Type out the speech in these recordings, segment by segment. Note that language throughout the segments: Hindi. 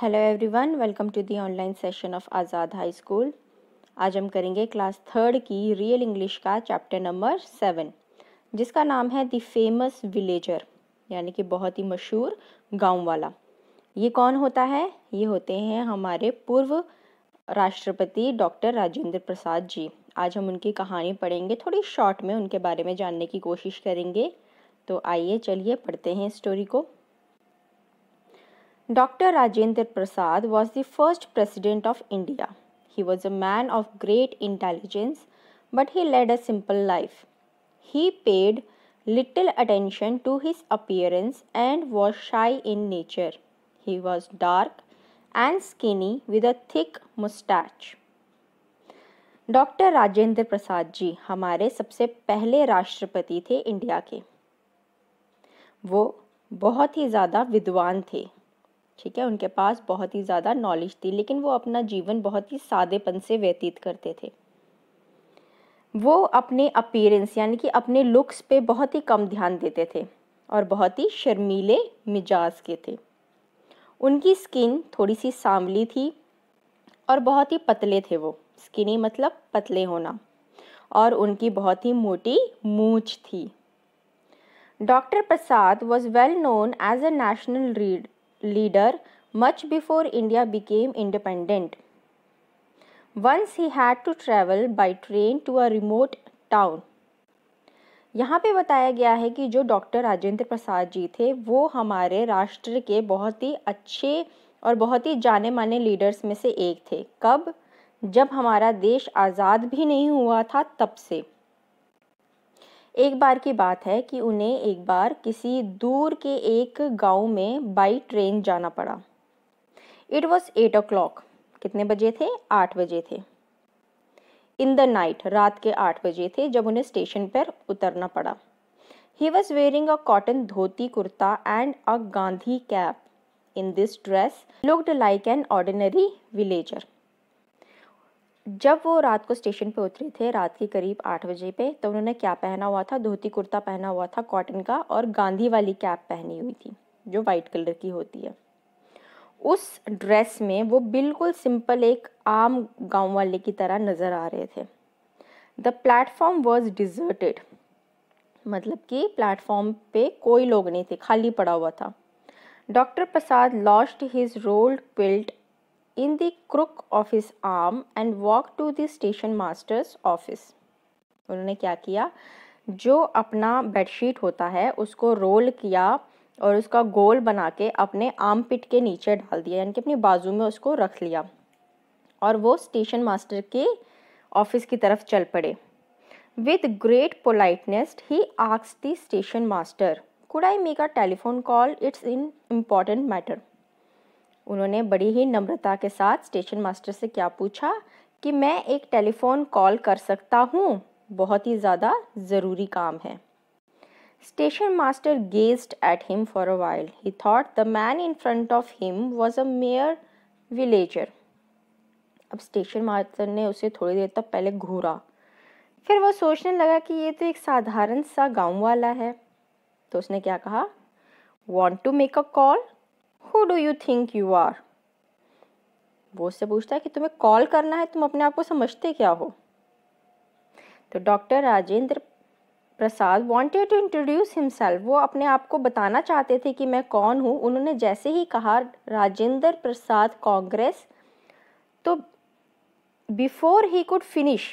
Hello everyone welcome to the online session of Azad high school आज हम करेंगे क्लास थर्ड की रियल इंग्लिश का चैप्टर नंबर सेवन जिसका नाम है द फेमस विलेजर यानी कि बहुत ही मशहूर गांव वाला ये कौन होता है ये होते हैं हमारे पूर्व राष्ट्रपति डॉक्टर राजेंद्र प्रसाद जी आज हम उनकी कहानी पढ़ेंगे थोड़ी शॉर्ट में उनके बारे में जानने की कोशिश करेंगे तो आइए चलिए पढ़ते हैं स्टोरी को Dr. Rajendra Prasad was the first president of India. He was a man of great intelligence, but he led a simple life. He paid little attention to his appearance and was shy in nature. He was dark and skinny with a thick mustache. Doctor Rajendra Prasad ji हमारे सबसे पहले राष्ट्रपति थे इंडिया के वो बहुत ही ज़्यादा विद्वान थे ठीक है उनके पास बहुत ही ज़्यादा नॉलेज थी लेकिन वो अपना जीवन बहुत ही सादेपन से व्यतीत करते थे वो अपने अपीयरेंस यानी कि अपने लुक्स पे बहुत ही कम ध्यान देते थे और बहुत ही शर्मीले मिजाज के थे उनकी स्किन थोड़ी सी सांवली थी और बहुत ही पतले थे वो स्किनी मतलब पतले होना और उनकी बहुत ही मोटी मूछ थी doctor Prasad was well known as a national रीड leader much before India became independent. Once he had to travel by train to a remote town. यहाँ पे बताया गया है कि जो डॉक्टर राजेंद्र प्रसाद जी थे वो हमारे राष्ट्र के बहुत ही अच्छे और बहुत ही जाने माने लीडर्स में से एक थे कब जब हमारा देश आज़ाद भी नहीं हुआ था तब से एक बार की बात है कि उन्हें एक बार किसी दूर के एक गांव में बाई ट्रेन जाना पड़ा it was eight o'clock कितने बजे थे आठ बजे थे इन द नाइट रात के आठ बजे थे जब उन्हें स्टेशन पर उतरना पड़ा he was wearing a cotton dhoti kurta and a Gandhi cap in this dress looked like an ordinary villager जब वो रात को स्टेशन पे उतरे थे रात के करीब आठ बजे पे तो उन्होंने क्या पहना हुआ था धोती कुर्ता पहना हुआ था कॉटन का और गांधी वाली कैप पहनी हुई थी जो वाइट कलर की होती है उस ड्रेस में वो बिल्कुल सिंपल एक आम गांव वाले की तरह नज़र आ रहे थे द प्लेटफॉर्म वॉज डिज़र्टेड मतलब कि प्लेटफॉर्म पे कोई लोग नहीं थे खाली पड़ा हुआ था doctor Prasad lost his rolled quilt in the crook of his arm and walked to the station master's office. उन्होंने क्या किया जो अपना बेडशीट होता है उसको रोल किया और उसका गोल बना के अपने आर्म पिट के नीचे डाल दिया यानी कि अपनी बाजू में उसको रख लिया और वो स्टेशन मास्टर के ऑफिस की तरफ चल पड़े with great politeness he asks the station master could I make a telephone call it's in important matter उन्होंने बड़ी ही नम्रता के साथ स्टेशन मास्टर से क्या पूछा कि मैं एक टेलीफोन कॉल कर सकता हूँ बहुत ही ज़्यादा ज़रूरी काम है station master gazed at him for a while he thought the man in front of him was a mere villager अब स्टेशन मास्टर ने उसे थोड़ी देर तक पहले घूरा फिर वो सोचने लगा कि ये तो एक साधारण सा गांव वाला है तो उसने क्या कहा want to make a call who do you think you are वो उससे पूछता है कि तुम्हें कॉल करना है तुम अपने आप को समझते क्या हो तो doctor Rajendra Prasad wanted to introduce himself वो अपने आप को बताना चाहते थे कि मैं कौन हूँ उन्होंने जैसे ही कहा राजेंद्र प्रसाद कांग्रेस तो बिफोर ही कुड फिनिश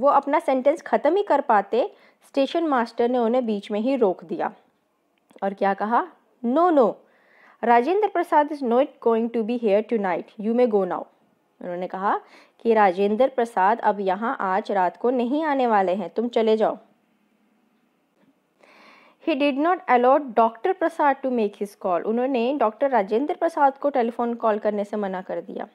वो अपना सेंटेंस ख़त्म ही कर पाते स्टेशन मास्टर ने उन्हें बीच में ही रोक दिया और क्या कहा no no Rajendra Prasad is not going to be here tonight you may go now उन्होंने कहा कि राजेंद्र प्रसाद अब यहाँ आज रात को नहीं आने वाले हैं तुम चले जाओ he did not allowed doctor Prasad to make his call उन्होंने डॉक्टर राजेंद्र प्रसाद को टेलीफोन कॉल करने से मना कर दिया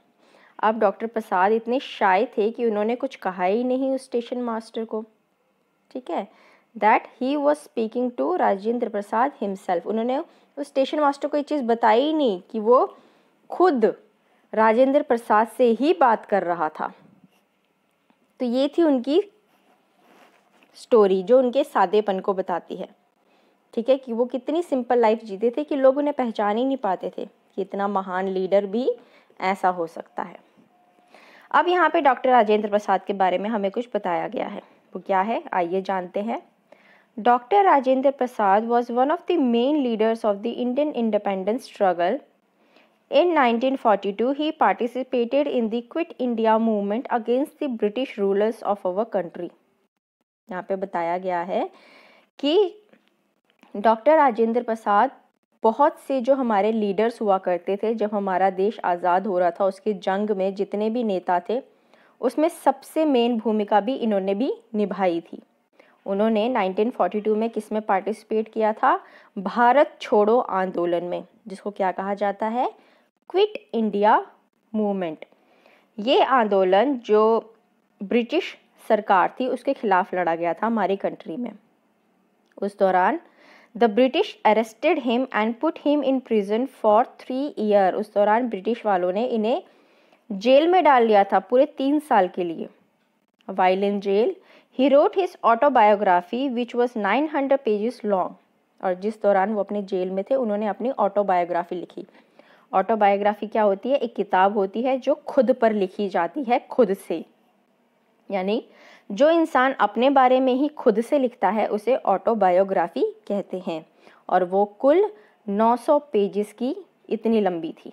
अब डॉक्टर प्रसाद इतने शाय थे कि उन्होंने कुछ कहा ही नहीं उस स्टेशन मास्टर को ठीक है that he was speaking to Rajendra Prasad himself उन्होंने उस स्टेशन मास्टर को ये चीज़ बताई नहीं कि वो खुद राजेंद्र प्रसाद से ही बात कर रहा था तो ये थी उनकी स्टोरी जो उनके सादेपन को बताती है ठीक है कि वो कितनी सिंपल लाइफ जीते थे कि लोग उन्हें पहचान ही नहीं पाते थे कि इतना महान लीडर भी ऐसा हो सकता है अब यहाँ पे डॉक्टर राजेंद्र प्रसाद के बारे में हमें कुछ बताया गया है वो क्या है आइए जानते हैं Dr. Rajendra Prasad was one of the main leaders of the Indian independence struggle. In 1942, he participated in the Quit India movement against the British rulers of our country. यहाँ पे बताया गया है कि डॉक्टर राजेंद्र प्रसाद बहुत से जो हमारे लीडर्स हुआ करते थे जब हमारा देश आज़ाद हो रहा था उसकी जंग में जितने भी नेता थे उसमें सबसे मेन भूमिका भी इन्होंने भी निभाई थी उन्होंने 1942 में किस में पार्टिसिपेट किया था भारत छोड़ो आंदोलन में जिसको क्या कहा जाता है क्विट इंडिया मूवमेंट ये आंदोलन जो ब्रिटिश सरकार थी उसके खिलाफ लड़ा गया था हमारी कंट्री में उस दौरान the British arrested him and put him in prison for three year उस दौरान ब्रिटिश वालों ने इन्हें जेल में डाल लिया था पूरे तीन साल के लिए while in jail he wrote his autobiography which was nine hundred pages long और जिस दौरान वो अपने जेल में थे उन्होंने अपनी ऑटोबायोग्राफी लिखी ऑटोबायोग्राफी क्या होती है एक किताब होती है जो खुद पर लिखी जाती है खुद से यानी जो इंसान अपने बारे में ही खुद से लिखता है उसे ऑटोबायोग्राफी कहते हैं और वो कुल 900 पेजेस की इतनी लंबी थी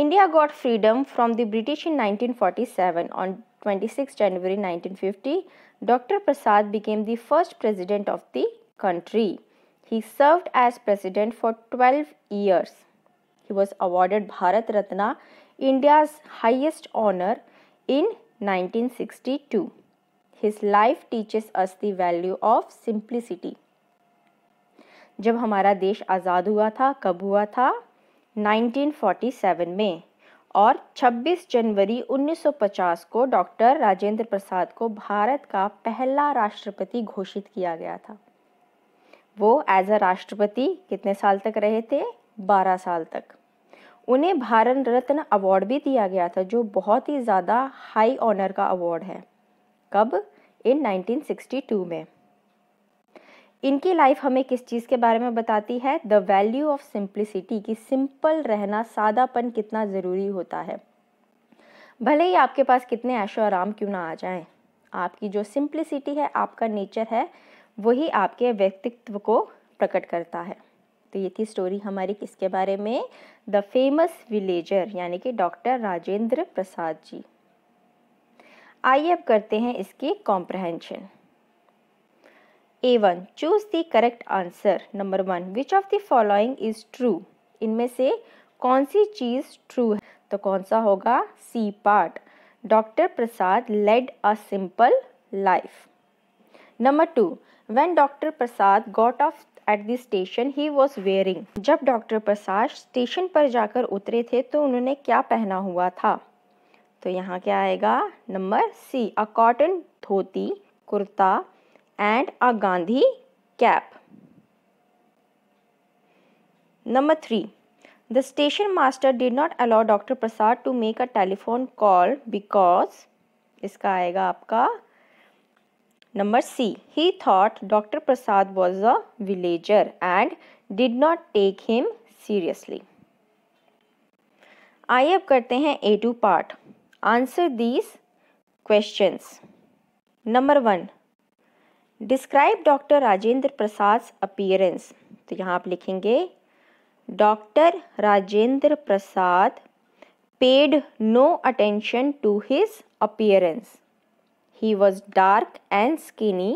India got freedom from the British in 1947 ऑन 26 January 1950, Dr. Prasad became the first president of the country. He served as president for 12 years. He was awarded Bharat Ratna, India's highest honor, in 1962. His life teaches us the value of simplicity. जब हमारा देश आज़ाद हुआ था कब हुआ था 1947 में और 26 जनवरी 1950 को डॉक्टर राजेंद्र प्रसाद को भारत का पहला राष्ट्रपति घोषित किया गया था वो एज अ राष्ट्रपति कितने साल तक रहे थे 12 साल तक उन्हें भारत रत्न अवार्ड भी दिया गया था जो बहुत ही ज़्यादा हाई ऑनर का अवार्ड है कब इन 1962 में इनकी लाइफ हमें किस चीज़ के बारे में बताती है द वैल्यू ऑफ सिंप्लिसिटी कि सिंपल रहना सादापन कितना ज़रूरी होता है भले ही आपके पास कितने ऐशो आराम क्यों ना आ जाएं आपकी जो सिंप्लिसिटी है आपका नेचर है वही आपके व्यक्तित्व को प्रकट करता है तो ये थी स्टोरी हमारी किसके बारे में द फेमस विलेजर यानी कि डॉक्टर राजेंद्र प्रसाद जी आइए अब करते हैं इसकी comprehension A one choose the correct answer number one which of the following is true इनमें से कौन सी चीज़ ट्रू है तो कौन सा होगा C part doctor Prasad led a simple life number two when doctor Prasad got off at the station he was wearing जब डॉक्टर प्रसाद स्टेशन पर जाकर उतरे थे तो उन्होंने क्या पहना हुआ था तो यहाँ क्या आएगा number C a cotton dhoti kurta and a Gandhi cap. Number 3. The station master did not allow Dr. Prasad to make a telephone call because इसका आएगा आपका number C he thought doctor Prasad was a villager and did not take him seriously आइए अब करते हैं A two part answer these questions number one describe doctor Rajendra Prasad appearance तो यहाँ आप लिखेंगे doctor Rajendra Prasad paid no attention to his appearance he was dark and skinny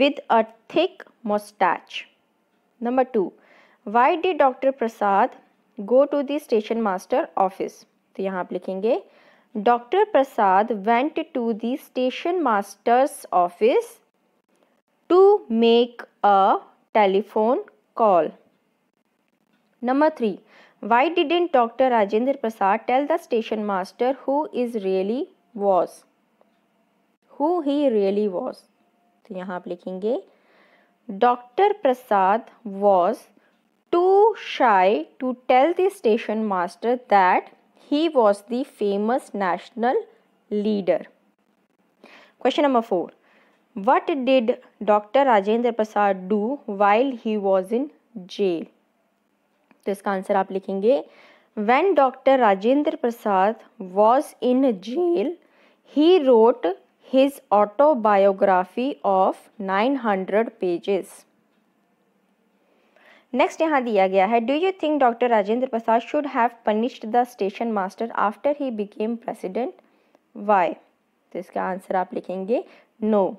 with a thick moustache number two why did doctor Prasad go to the station master office तो यहाँ आप लिखेंगे doctor Prasad went to the station master's office to make a telephone call. Number 3. Why didn't Dr. Rajendra Prasad tell the station master who is really was? Who he really was? So, here Dr. Prasad was too shy to tell the station master that he was the famous national leader. Question number 4. What did Dr. Rajendra Prasad do while he was in jail? तो इसका आंसर आप लिखेंगे When Dr. Rajendra Prasad was in jail, he wrote his autobiography of 900 pages. Next यहाँ दिया गया है do you think doctor Rajendra Prasad should have punished the station master after he became president why तो इसका आंसर आप लिखेंगे no no.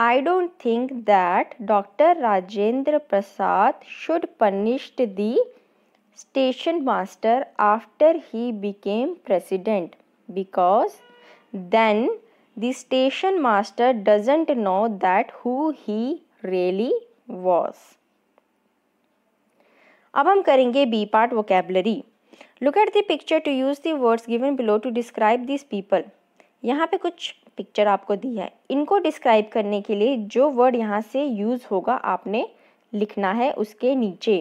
I don't think that Dr. Rajendra Prasad should punish the station master after he became president because then the station master doesn't know that who he really was. अब हम करेंगे B part vocabulary look at the picture to use the words given below to describe this people यहाँ पे कुछ पिक्चर आपको दी है इनको डिस्क्राइब करने के लिए जो वर्ड यहाँ से यूज़ होगा आपने लिखना है उसके नीचे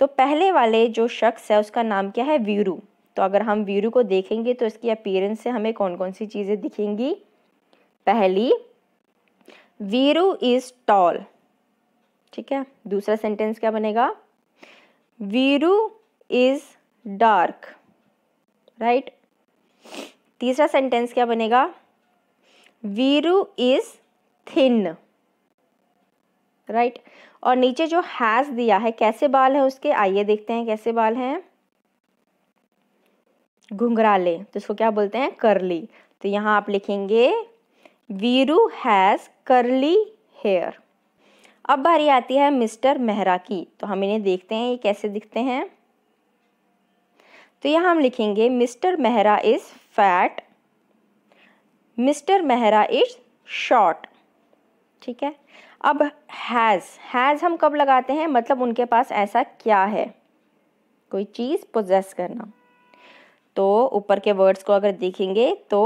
तो पहले वाले जो शख्स है उसका नाम क्या है वीरू तो अगर हम वीरू को देखेंगे तो इसकी अपीयरेंस से हमें कौन कौन सी चीज़ें दिखेंगी पहली वीरू इज़ टॉल ठीक है दूसरा सेंटेंस क्या बनेगा वीरू इज़ डार्क राइट तीसरा सेंटेंस क्या बनेगा वीरु इज थिन राइट और नीचे जो हैज़ दिया है कैसे बाल है उसके आइए देखते हैं कैसे बाल हैं घुंघराले तो इसको क्या बोलते हैं करली तो यहां आप लिखेंगे वीरू हैज़ करली हेयर अब बारी आती है मिस्टर मेहरा की तो हम इन्हें देखते हैं ये कैसे दिखते हैं तो यहां हम लिखेंगे mister Mehra is fat mister Mehra is short ठीक है अब हैज़ हैज़ हम कब लगाते हैं मतलब उनके पास ऐसा क्या है कोई चीज़ पोजेस करना तो ऊपर के वर्ड्स को अगर देखेंगे तो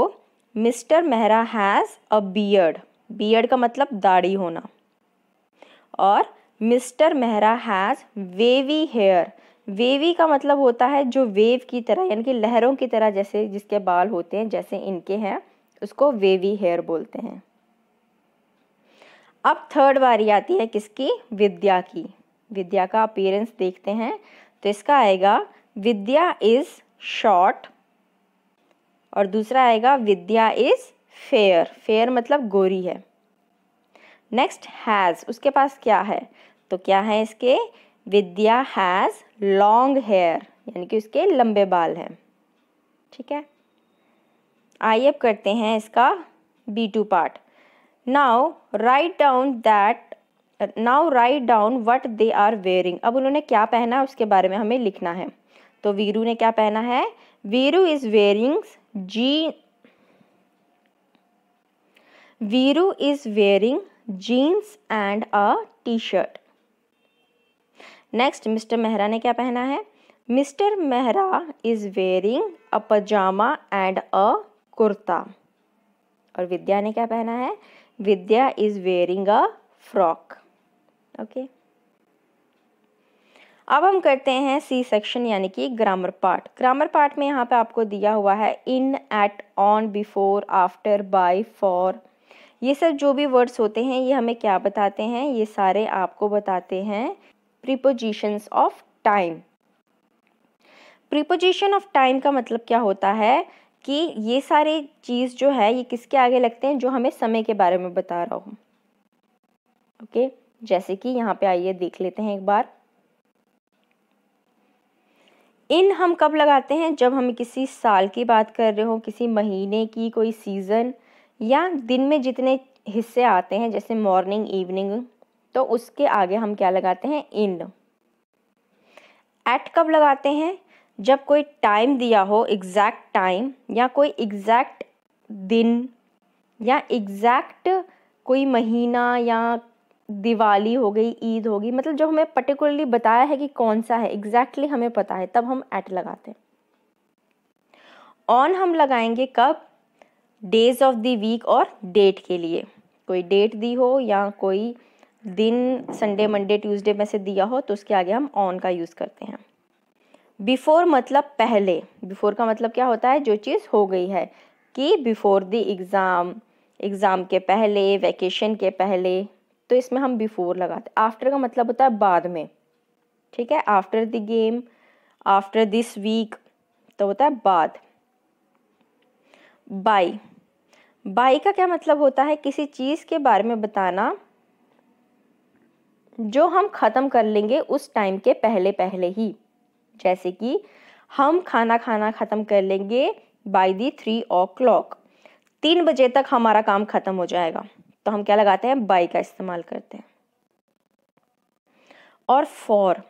mister Mehra has a beard beard का मतलब दाढ़ी होना और mister Mehra has wavy hair wavy का मतलब होता है जो वेव की तरह यानी कि लहरों की तरह जैसे जिसके बाल होते हैं जैसे इनके हैं उसको वेवी हेयर बोलते हैं अब थर्ड बारी आती है किसकी विद्या की विद्या का अपीयरेंस देखते हैं तो इसका आएगा विद्या इज़ शॉर्ट और दूसरा आएगा विद्या इज़ फेयर फेयर मतलब गोरी है नेक्स्ट हैज़ उसके पास क्या है तो क्या है इसके विद्या हैज़ लॉन्ग हेयर यानी कि उसके लंबे बाल हैं ठीक है आई अब करते हैं इसका B two part now write down that now write down what they are wearing अब उन्होंने क्या पहना है उसके बारे में हमें लिखना है तो वीरू ने क्या पहना है वीरू इज़ वेयरिंग जी Veeru is wearing jeans and a T shirt next mister Mehra ने क्या पहना है mister Mehra is wearing a pyjama and a kurta और विद्या ने क्या पहना है Vidya is wearing a frock okay अब हम करते हैं सी सेक्शन यानी कि ग्रामर पार्ट ग्रामर पार्ट में यहाँ पे आपको दिया हुआ है in at on before after by for ये सब जो भी वर्ड्स होते हैं ये हमें क्या बताते हैं ये सारे आपको बताते हैं prepositions of time preposition of time का मतलब क्या होता है कि ये सारे चीज़ जो है ये किसके आगे लगते हैं जो हमें समय के बारे में बता रहा हूँ ओके जैसे कि यहाँ पे आइए देख लेते हैं एक बार इन हम कब लगाते हैं जब हम किसी साल की बात कर रहे हो किसी महीने की कोई सीज़न या दिन में जितने हिस्से आते हैं जैसे मॉर्निंग इवनिंग तो उसके आगे हम क्या लगाते हैं इन एट कब लगाते हैं जब कोई टाइम दिया हो एग्ज़ैक्ट टाइम या कोई एग्ज़ैक्ट दिन या एग्ज़ैक्ट कोई महीना या दिवाली हो गई ईद हो गई मतलब जो हमें पर्टिकुलरली बताया है कि कौन सा है एग्जैक्टली exactly हमें पता है तब हम ऐट लगाते हैं ऑन हम लगाएंगे कब डेज ऑफ द वीक और डेट के लिए कोई डेट दी हो या कोई दिन संडे मंडे ट्यूसडे में से दिया हो तो उसके आगे हम ऑन का यूज़ करते हैं बिफोर मतलब पहले बिफोर का मतलब क्या होता है जो चीज़ हो गई है कि बिफोर द एग्ज़ाम एग्ज़ाम के पहले वैकेशन के पहले तो इसमें हम बिफोर लगाते आफ्टर का मतलब होता है बाद में ठीक है after the game after this week तो होता है बाद बाई बाई का क्या मतलब होता है किसी चीज़ के बारे में बताना जो हम ख़त्म कर लेंगे उस टाइम के पहले पहले ही जैसे कि हम खाना खाना ख़त्म कर लेंगे by the three o'clock तीन बजे तक हमारा काम ख़त्म हो जाएगा तो हम क्या लगाते हैं बाई का इस्तेमाल करते हैं और फॉर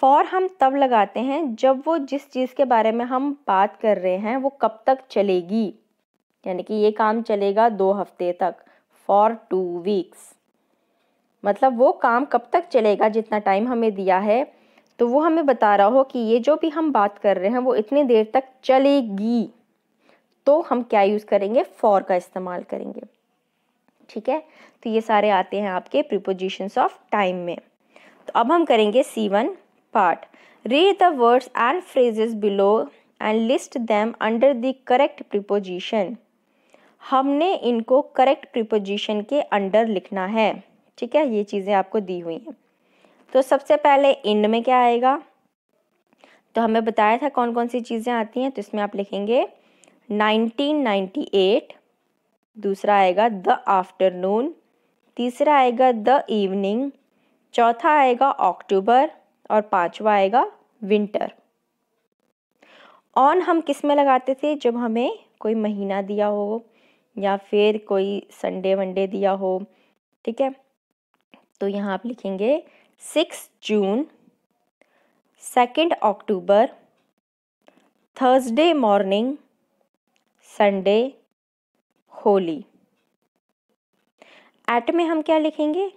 फॉर हम तब लगाते हैं जब वो जिस चीज़ के बारे में हम बात कर रहे हैं वो कब तक चलेगी यानी कि ये काम चलेगा दो हफ्ते तक फॉर टू वीक्स मतलब वो काम कब तक चलेगा जितना टाइम हमें दिया है तो वो हमें बता रहा हो कि ये जो भी हम बात कर रहे हैं वो इतनी देर तक चलेगी तो हम क्या यूज़ करेंगे फॉर का इस्तेमाल करेंगे ठीक है तो ये सारे आते हैं आपके प्रिपोजिशंस ऑफ टाइम में तो अब हम करेंगे C one part read the words and phrases below and list them under the correct preposition हमने इनको करेक्ट प्रिपोजिशन के अंडर लिखना है ठीक है ये चीज़ें आपको दी हुई हैं तो सबसे पहले इंड में क्या आएगा तो हमें बताया था कौन कौन सी चीज़ें आती हैं तो इसमें आप लिखेंगे 1998 दूसरा आएगा द आफ्टरनून तीसरा आएगा द इवनिंग चौथा आएगा अक्टूबर और पांचवा आएगा विंटर ऑन हम किस में लगाते थे जब हमें कोई महीना दिया हो या फिर कोई संडे वनडे दिया हो ठीक है तो यहाँ आप लिखेंगे six June second October Thursday morning Sunday Holi at में हम क्या लिखेंगे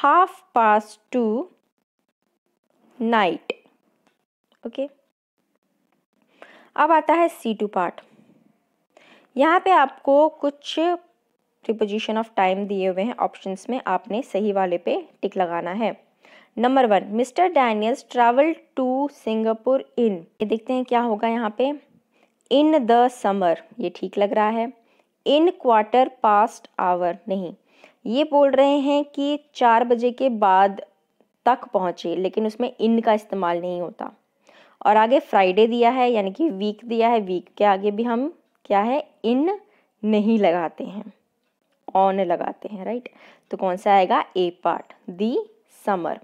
half past two night okay अब आता है सी टू पार्ट यहाँ पे आपको कुछ प्रिपोजिशन ऑफ टाइम दिए हुए हैं ऑप्शंस में आपने सही वाले पे टिक लगाना है number one mister Daniels travel to Singapore in ये देखते हैं क्या होगा यहाँ पे इन द समर ये ठीक लग रहा है इन क्वार्टर पास्ट आवर नहीं ये बोल रहे हैं कि चार बजे के बाद तक पहुँचे लेकिन उसमें इन का इस्तेमाल नहीं होता और आगे फ्राइडे दिया है यानी कि वीक दिया है वीक के आगे भी हम क्या है इन नहीं लगाते हैं ऑन लगाते हैं राइट तो कौन सा आएगा A part the summer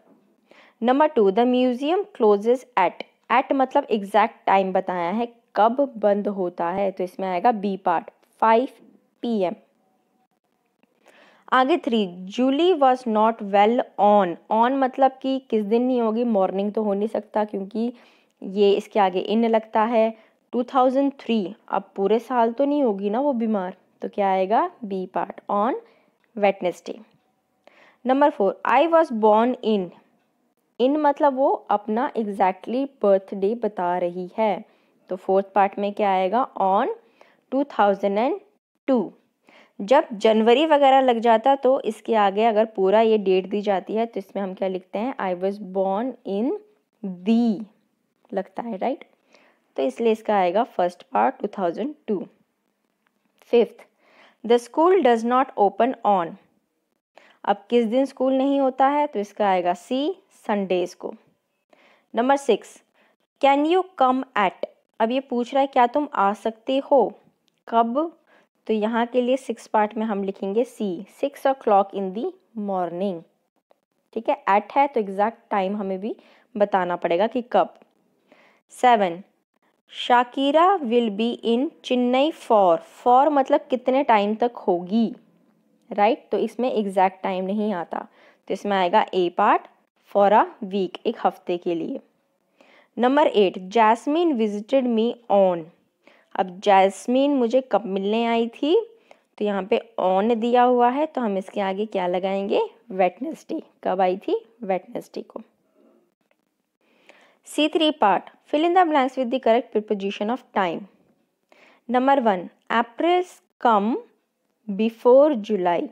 number two the museum closes at at मतलब एग्जैक्ट टाइम बताया है कब बंद होता है तो इसमें आएगा B part five P M आगे three Julie was not well on on मतलब कि किस दिन नहीं होगी मॉर्निंग तो हो नहीं सकता क्योंकि ये इसके आगे इन लगता है 2003 अब पूरे साल तो नहीं होगी ना वो बीमार तो क्या आएगा B part on Wednesday number four I was born in in मतलब वो अपना एग्जैक्टली बर्थडे बता रही है तो फोर्थ पार्ट में क्या आएगा ऑन 2002 जब जनवरी वगैरह लग जाता तो इसके आगे अगर पूरा ये डेट दी जाती है तो इसमें हम क्या लिखते हैं आई वॉज बॉर्न इन दी लगता है राइट right? तो इसलिए इसका आएगा first part 2002 fifth the school does not open on अब किस दिन स्कूल नहीं होता है तो इसका आएगा सी संडेज को number six can you come at अब ये पूछ रहा है क्या तुम आ सकते हो कब तो यहाँ के लिए सिक्स पार्ट में हम लिखेंगे C six o'clock in the morning ठीक है एट है तो एग्जैक्ट टाइम हमें भी बताना पड़ेगा कि कब seven Shakira will be in Chennai for for मतलब कितने टाइम तक होगी राइट right? तो इसमें एग्जैक्ट टाइम नहीं आता तो इसमें आएगा A part for a week एक हफ्ते के लिए number eight Jasmine visited me on अब जैस्मिन मुझे कब मिलने आई थी तो यहाँ पे ऑन दिया हुआ है तो हम इसके आगे क्या लगाएंगे वेटनेसडे कब आई थी वेटनेसडे को C3 part. Fill in the blanks with the correct preposition of time. Number 1. April's come before July.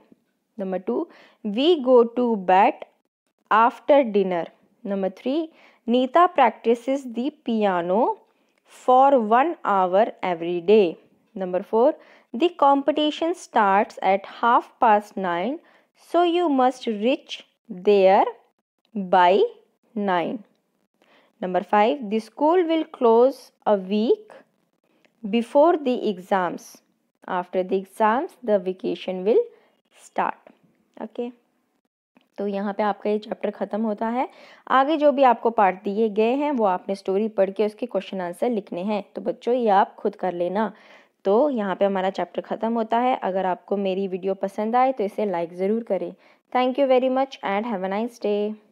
Number 2. We go to bed after dinner. Number 3. Nita practices the piano for 1 hour every day. Number 4. The competition starts at half past 9. So you must reach there by 9. Number five The school will close a week before the exams. After the exams, the vacation will start. Okay. तो यहाँ पे आपका ये चैप्टर ख़त्म होता है आगे जो भी आपको पार्ट दिए गए हैं वो आपने स्टोरी पढ़ के उसके क्वेश्चन आंसर लिखने हैं तो बच्चों ये आप खुद कर लेना तो यहाँ पे हमारा चैप्टर ख़त्म होता है अगर आपको मेरी वीडियो पसंद आए तो इसे लाइक ज़रूर करें thank you very much and have a nice day